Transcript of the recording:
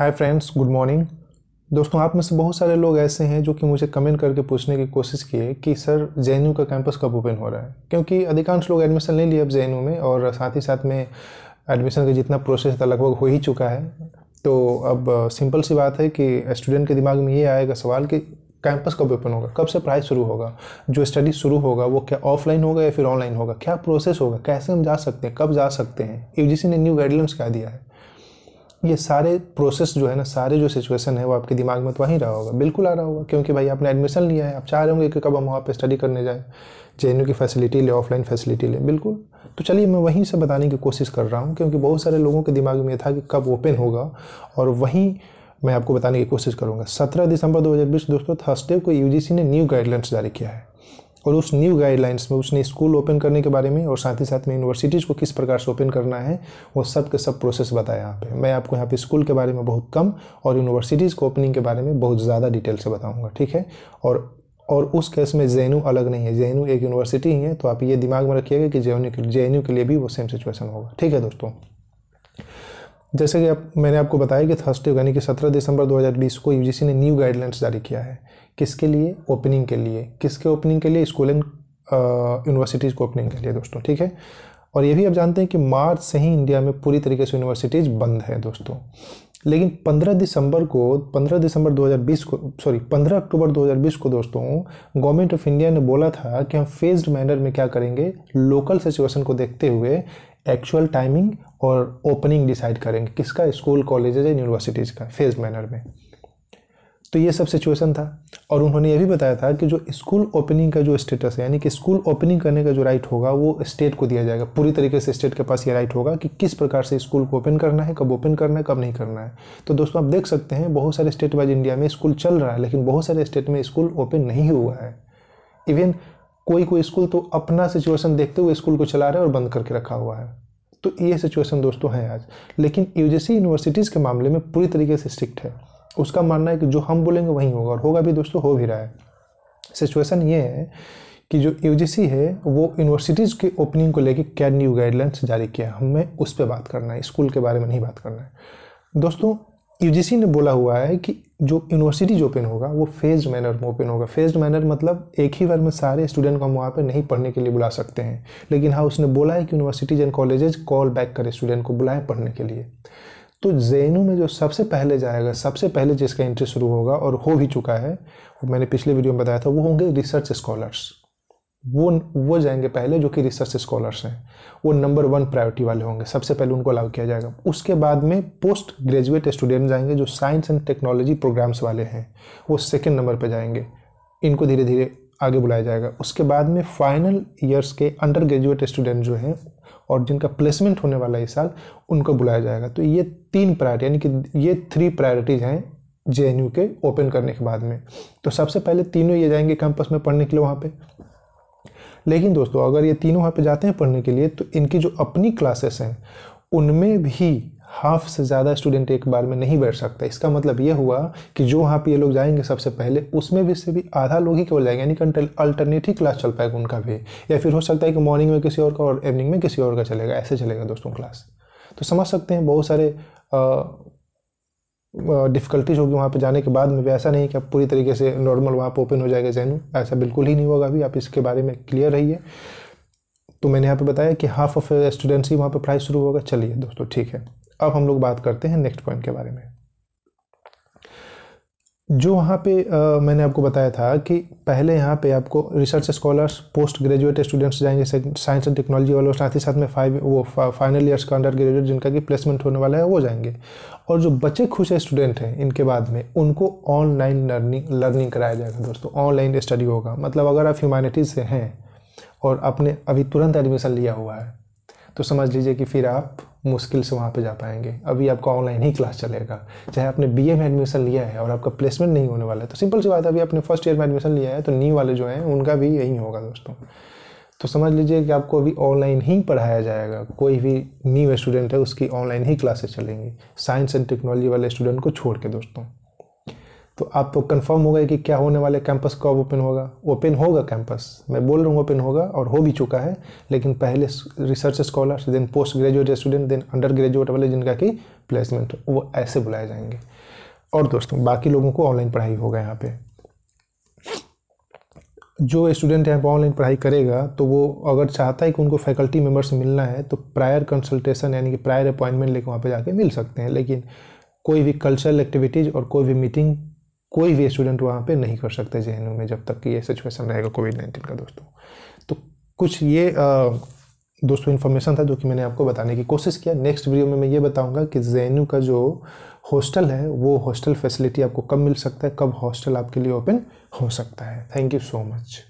hi friends good morning दोस्तों आप में से बहुत सारे लोग ऐसे हैं जो कि मुझे कमेंट करके पूछने की कोशिश किए कि सर जे का कैंपस कब ओपन हो रहा है क्योंकि अधिकांश लोग एडमिशन ले लिए अब जे में और साथ ही साथ में एडमिशन का जितना प्रोसेस था लगभग हो ही चुका है तो अब सिंपल सी बात है कि स्टूडेंट के दिमाग में ये आएगा सवाल कि कैंपस कब ओपन होगा कब से पढ़ाई शुरू होगा जो स्टडी शुरू होगा वो क्या ऑफलाइन होगा या फिर ऑनलाइन होगा क्या प्रोसेस होगा कैसे हम जा सकते हैं कब जा सकते हैं यू ने न्यू गाइडलाइंस क्या दिया है ये सारे प्रोसेस जो है ना सारे जो सिचुएशन है वो आपके दिमाग में तो वहीं रहा होगा बिल्कुल आ रहा होगा क्योंकि भाई आपने एडमिशन लिया है आप चाह रहे होंगे कि कब हम वहाँ पर स्टडी करने जाएँ जे की फैसिलिटी ले ऑफलाइन फैसिलिटी ले बिल्कुल तो चलिए मैं वहीं से बताने की कोशिश कर रहा हूँ क्योंकि बहुत सारे लोगों के दिमाग में था कि कब ओपन होगा और वहीं मैं आपको बताने की कोशिश करूँगा सत्रह दिसंबर दो दोस्तों थर्सडे को यू ने न्यू गाइडलाइंस जारी किया है और उस न्यू गाइडलाइंस में उसने स्कूल ओपन करने के बारे में और साथ ही साथ में यूनिवर्सिटीज़ को किस प्रकार से ओपन करना है वो सब के सब प्रोसेस बताया यहाँ पे मैं आपको यहाँ पे स्कूल के बारे में बहुत कम और यूनिवर्सिटीज़ को ओपनिंग के बारे में बहुत ज़्यादा डिटेल से बताऊँगा ठीक है और और उस केस में जे अलग नहीं है जे एक यूनिवर्सिटी ही है तो आप ये दिमाग में रखिएगा कि जे के, के लिए भी वो सेम सिचुएसन होगा ठीक है दोस्तों जैसे कि आप मैंने आपको बताया कि थर्सडे यानी कि 17 दिसंबर 2020 को यूजीसी ने न्यू गाइडलाइंस जारी किया है किसके लिए ओपनिंग के लिए किसके ओपनिंग के लिए स्कूल एंड यूनिवर्सिटीज़ को ओपनिंग के लिए दोस्तों ठीक है और ये भी आप जानते हैं कि मार्च से ही इंडिया में पूरी तरीके से यूनिवर्सिटीज़ बंद है दोस्तों लेकिन 15 दिसंबर को 15 दिसंबर 2020 को सॉरी 15 अक्टूबर 2020 को दोस्तों गवर्नमेंट ऑफ इंडिया ने बोला था कि हम फेज्ड मैनर में क्या करेंगे लोकल सिचुएशन को देखते हुए एक्चुअल टाइमिंग और ओपनिंग डिसाइड करेंगे किसका स्कूल कॉलेजेज एंड यूनिवर्सिटीज़ का फेज मैनर में तो ये सब सिचुएशन था और उन्होंने ये भी बताया था कि जो स्कूल ओपनिंग का जो स्टेटस है यानी कि स्कूल ओपनिंग करने का जो राइट होगा वो स्टेट को दिया जाएगा पूरी तरीके से स्टेट के पास ये राइट होगा कि किस प्रकार से स्कूल को ओपन करना है कब ओपन करना है कब नहीं करना है तो दोस्तों आप देख सकते हैं बहुत सारे स्टेट वाइज इंडिया में स्कूल चल रहा है लेकिन बहुत सारे स्टेट में स्कूल ओपन नहीं हुआ है इवन कोई कोई स्कूल तो अपना सिचुएशन देखते हुए स्कूल को चला रहा है और बंद करके रखा हुआ है तो ये सिचुएशन दोस्तों है आज लेकिन यूजीसी यूनिवर्सिटीज़ के मामले में पूरी तरीके से स्ट्रिक्ट है उसका मानना है कि जो हम बोलेंगे वही होगा और होगा भी दोस्तों हो भी रहा है सिचुएशन ये है कि जो यू है वो यूनिवर्सिटीज़ के ओपनिंग को लेकर क्या न्यू गाइडलाइंस जारी किया हमें उस पर बात करना है स्कूल के बारे में नहीं बात करना है दोस्तों यू ने बोला हुआ है कि जो यूनिवर्सिटीज ओपन होगा वो फेज मैनर में ओपन होगा फेज मैनर मतलब एक ही बार में सारे स्टूडेंट को हम वहाँ पर नहीं पढ़ने के लिए बुला सकते हैं लेकिन हाँ उसने बोला है कि universities and colleges call back करें स्टूडेंट को बुलाएं पढ़ने के लिए तो जे में जो सबसे पहले जाएगा सबसे पहले जिसका इंटरेस्ट शुरू होगा और हो भी चुका है वो मैंने पिछले वीडियो में बताया था वो होंगे रिसर्च स्कॉलर्स वो वो जाएंगे पहले जो कि रिसर्च स्कॉलर्स हैं वो नंबर वन प्रायोरिटी वाले होंगे सबसे पहले उनको अलाउ किया जाएगा उसके बाद में पोस्ट ग्रेजुएट स्टूडेंट जाएंगे जो साइंस एंड टेक्नोलॉजी प्रोग्राम्स वाले हैं वो सेकेंड नंबर पर जाएंगे इनको धीरे धीरे आगे बुलाया जाएगा उसके बाद में फाइनल ईयर्स के अंडर ग्रेजुएट स्टूडेंट जो हैं और जिनका प्लेसमेंट होने वाला है इस साल उनको बुलाया जाएगा तो ये तीन प्रायरिटी यानी कि ये थ्री प्रायोरिटीज़ हैं जे के ओपन करने के बाद में तो सबसे पहले तीनों ये जाएंगे कैंपस में पढ़ने के लिए वहाँ पर लेकिन दोस्तों अगर ये तीनों वहाँ पे जाते हैं पढ़ने के लिए तो इनकी जो अपनी क्लासेस हैं उनमें भी हाफ से ज़्यादा स्टूडेंट एक बार में नहीं बैठ सकता इसका मतलब ये हुआ कि जो वहाँ पे ये लोग जाएंगे सबसे पहले उसमें भी से भी आधा लोग ही केवल जाएंगे यानी कि अल्टरनेटिव क्लास चल पाएगा उनका भी या फिर हो सकता है कि मॉर्निंग में किसी और का और इवनिंग में किसी और का चलेगा ऐसे चलेगा दोस्तों क्लास तो समझ सकते हैं बहुत सारे डिफ़िकल्टीज होगी वहाँ पर जाने के बाद में भी ऐसा नहीं कि आप पूरी तरीके से नॉर्मल वहाँ पर ओपन हो जाएगा जैनू ऐसा बिल्कुल ही नहीं होगा अभी आप इसके बारे में क्लियर रहिए तो मैंने यहाँ पे बताया कि हाफ ऑफ स्टूडेंट्स ही वहाँ पे पढ़ाई शुरू होगा चलिए दोस्तों ठीक है अब हम लोग बात करते हैं नेक्स्ट पॉइंट के बारे में जो वहाँ पे आ, मैंने आपको बताया था कि पहले यहाँ पे आपको research scholars post graduate students जाएंगे साइंस एंड टेक्नोलॉजी वालों साथ ही साथ में फाइव वो फाइनल ईयर्स का अंडर ग्रेजुएट जिनका कि प्लेसमेंट होने वाला है वो जाएंगे और जो बचे खुश स्टूडेंट हैं इनके बाद में उनको ऑनलाइन लर्निंग लर्निंग कराया जाएगा दोस्तों ऑनलाइन स्टडी होगा मतलब अगर आप ह्यूमैनिटीज़ से हैं और आपने अभी तुरंत एडमिशन लिया हुआ है तो समझ लीजिए कि फिर आप मुश्किल से वहाँ पे जा पाएंगे अभी आपका ऑनलाइन ही क्लास चलेगा चाहे आपने बी में एडमिशन लिया है और आपका प्लेसमेंट नहीं होने वाला है तो सिंपल सी बात है अभी आपने फर्स्ट ईयर में एडमिशन लिया है तो न्यू वाले जो हैं उनका भी यही होगा दोस्तों तो समझ लीजिए कि आपको अभी ऑनलाइन ही पढ़ाया जाएगा कोई भी न्यू स्टूडेंट है उसकी ऑनलाइन ही क्लासेस चलेंगी साइंस एंड टेक्नोलॉजी वाले स्टूडेंट को छोड़ के दोस्तों तो आपको कंफर्म होगा कि क्या होने वाले कैंपस कब ओपन होगा ओपन होगा कैंपस मैं बोल रहा हूँ ओपन होगा और हो भी चुका है लेकिन पहले research scholars then post graduate student then under graduate वाले जिनका कि प्लेसमेंट वो ऐसे बुलाए जाएंगे और दोस्तों बाकी लोगों को ऑनलाइन पढ़ाई होगा यहाँ पे जो स्टूडेंट यहाँ पर ऑनलाइन पढ़ाई करेगा तो वो अगर चाहता है कि उनको फैकल्टी मेम्बर्स मिलना है तो प्रायर कंसल्टेशन यानी कि प्रायर अपॉइंटमेंट लेकर वहाँ पे जाके मिल सकते हैं लेकिन कोई भी कल्चरल एक्टिविटीज़ और कोई भी मीटिंग कोई भी स्टूडेंट वहाँ पे नहीं कर सकते जे में जब तक कि ये सिचुएशन रहेगा कोविड नाइन्टीन का दोस्तों तो कुछ ये दोस्तों इन्फॉर्मेशन था जो कि मैंने आपको बताने की कोशिश किया नेक्स्ट वीडियो में मैं ये बताऊंगा कि जे का जो हॉस्टल है वो हॉस्टल फैसिलिटी आपको कब मिल सकता है कब हॉस्टल आपके लिए ओपन हो सकता है थैंक यू सो मच